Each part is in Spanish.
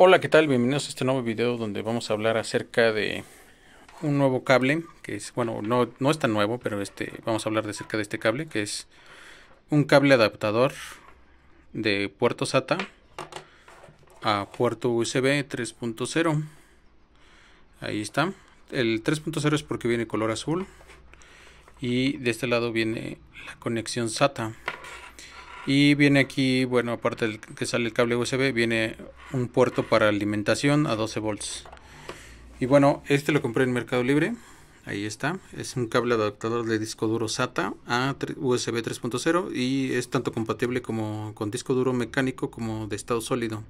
Hola, ¿qué tal? Bienvenidos a este nuevo video donde vamos a hablar acerca de un nuevo cable, que es, bueno, no, no es tan nuevo, pero este, vamos a hablar de acerca de este cable, que es un cable adaptador de puerto SATA a puerto USB 3.0. Ahí está. El 3.0 es porque viene color azul y de este lado viene la conexión SATA. Y viene aquí, bueno, aparte del que sale el cable USB, viene un puerto para alimentación a 12 volts. Y bueno, este lo compré en Mercado Libre. Ahí está. Es un cable adaptador de disco duro SATA a USB 3.0 y es tanto compatible como con disco duro mecánico como de estado sólido.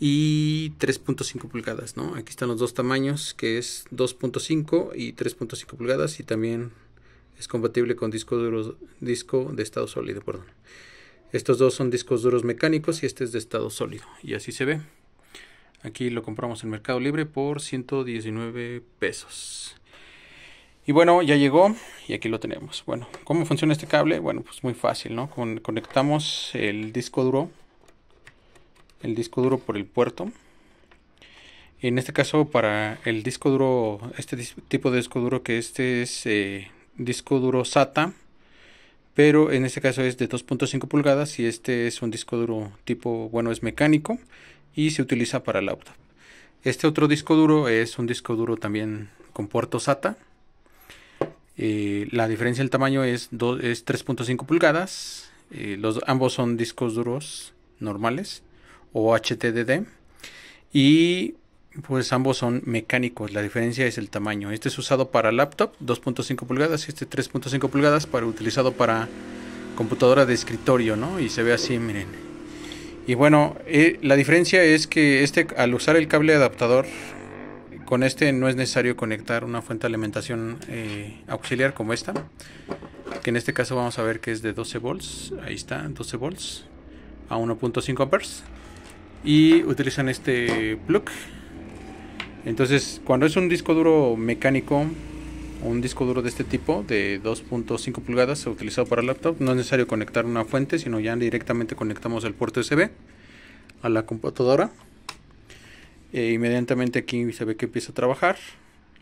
Y 3.5 pulgadas, ¿no? Aquí están los dos tamaños, que es 2.5 y 3.5 pulgadas y también es compatible con disco duro disco de estado sólido, perdón. Estos dos son discos duros mecánicos y este es de estado sólido. Y así se ve. Aquí lo compramos en Mercado Libre por 119 pesos. Y bueno, ya llegó y aquí lo tenemos. Bueno, ¿cómo funciona este cable? Bueno, pues muy fácil, ¿no? conectamos el disco duro, el disco duro por el puerto. En este caso, para el disco duro, este tipo de disco duro que este es eh, disco duro SATA pero en este caso es de 2.5 pulgadas y este es un disco duro tipo, bueno, es mecánico y se utiliza para laptop. Este otro disco duro es un disco duro también con puerto SATA. Eh, la diferencia del tamaño es, es 3.5 pulgadas. Eh, los, ambos son discos duros normales o HDD. Y pues ambos son mecánicos, la diferencia es el tamaño. Este es usado para laptop 2.5 pulgadas y este 3.5 pulgadas para utilizado para computadora de escritorio, ¿no? Y se ve así, miren. Y bueno, eh, la diferencia es que este al usar el cable adaptador con este no es necesario conectar una fuente de alimentación eh, auxiliar como esta, que en este caso vamos a ver que es de 12 volts, ahí está, 12 volts a 1.5 amperes y utilizan este plug entonces, cuando es un disco duro mecánico, un disco duro de este tipo, de 2.5 pulgadas, utilizado para laptop, no es necesario conectar una fuente, sino ya directamente conectamos el puerto USB a la computadora. E inmediatamente aquí se ve que empieza a trabajar,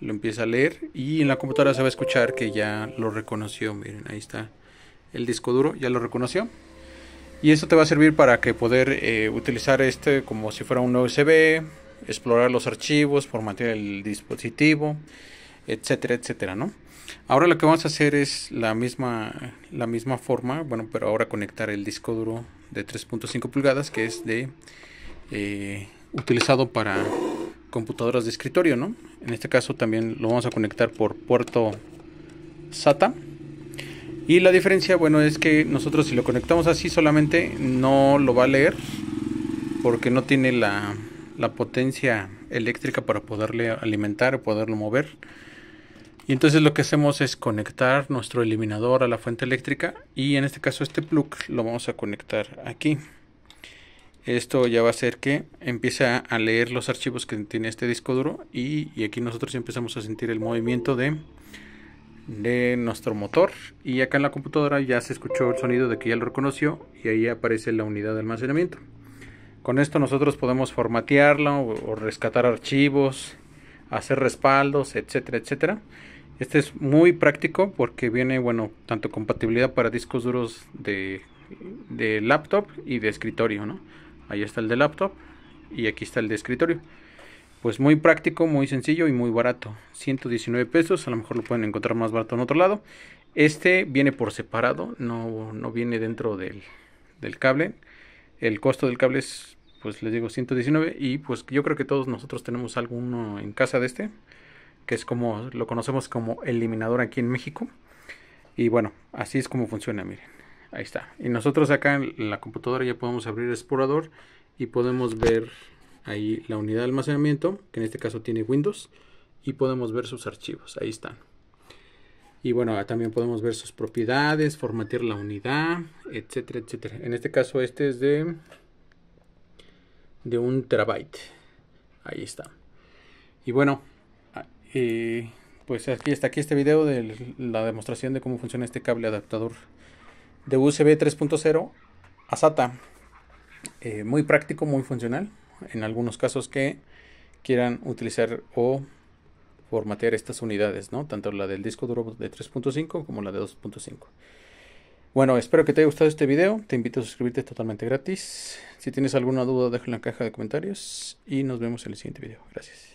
lo empieza a leer y en la computadora se va a escuchar que ya lo reconoció. Miren, ahí está el disco duro, ya lo reconoció. Y esto te va a servir para que poder eh, utilizar este como si fuera un USB, explorar los archivos, formatear el dispositivo, etcétera, etcétera, ¿no? Ahora lo que vamos a hacer es la misma, la misma forma, bueno, pero ahora conectar el disco duro de 3.5 pulgadas que es de eh, utilizado para computadoras de escritorio, ¿no? En este caso también lo vamos a conectar por puerto SATA. Y la diferencia, bueno, es que nosotros si lo conectamos así solamente no lo va a leer porque no tiene la la potencia eléctrica para poderle alimentar o poderlo mover. Y entonces lo que hacemos es conectar nuestro eliminador a la fuente eléctrica y en este caso este plug lo vamos a conectar aquí. Esto ya va a hacer que empiece a leer los archivos que tiene este disco duro y, aquí nosotros empezamos a sentir el movimiento de, de nuestro motor y acá en la computadora ya se escuchó el sonido de que ya lo reconoció y ahí aparece la unidad de almacenamiento. Con esto nosotros podemos formatearlo o, rescatar archivos, hacer respaldos, etcétera, etcétera. Este es muy práctico porque viene, bueno, tanto compatibilidad para discos duros de, de laptop y de escritorio, ¿no? Ahí está el de laptop y aquí está el de escritorio. Pues muy práctico, muy sencillo y muy barato. 119 pesos, a lo mejor lo pueden encontrar más barato en otro lado. Este viene por separado, no, no viene dentro del, del cable. El costo del cable es, pues les digo, 119 y pues yo creo que todos nosotros tenemos alguno en casa de este, que es como lo conocemos como eliminador aquí en México. Y bueno, así es como funciona, miren. Ahí está. Y nosotros acá en la computadora ya podemos abrir explorador y podemos ver ahí la unidad de almacenamiento, que en este caso tiene Windows, y podemos ver sus archivos. Ahí están. Y bueno, también podemos ver sus propiedades, formatear la unidad, etcétera, etcétera. En este caso este es de, de un terabyte. Ahí está. Y bueno, ah, pues aquí está aquí este video de la demostración de cómo funciona este cable adaptador de USB 3.0 a eh, muy práctico, muy funcional. En algunos casos que quieran utilizar o formatear estas unidades, ¿no? Tanto la del disco duro de 3.5 como la de 2.5. Bueno, espero que te haya gustado este video. Te invito a suscribirte totalmente gratis. Si tienes alguna duda, déjala en la caja de comentarios. Y nos vemos en el siguiente video. Gracias.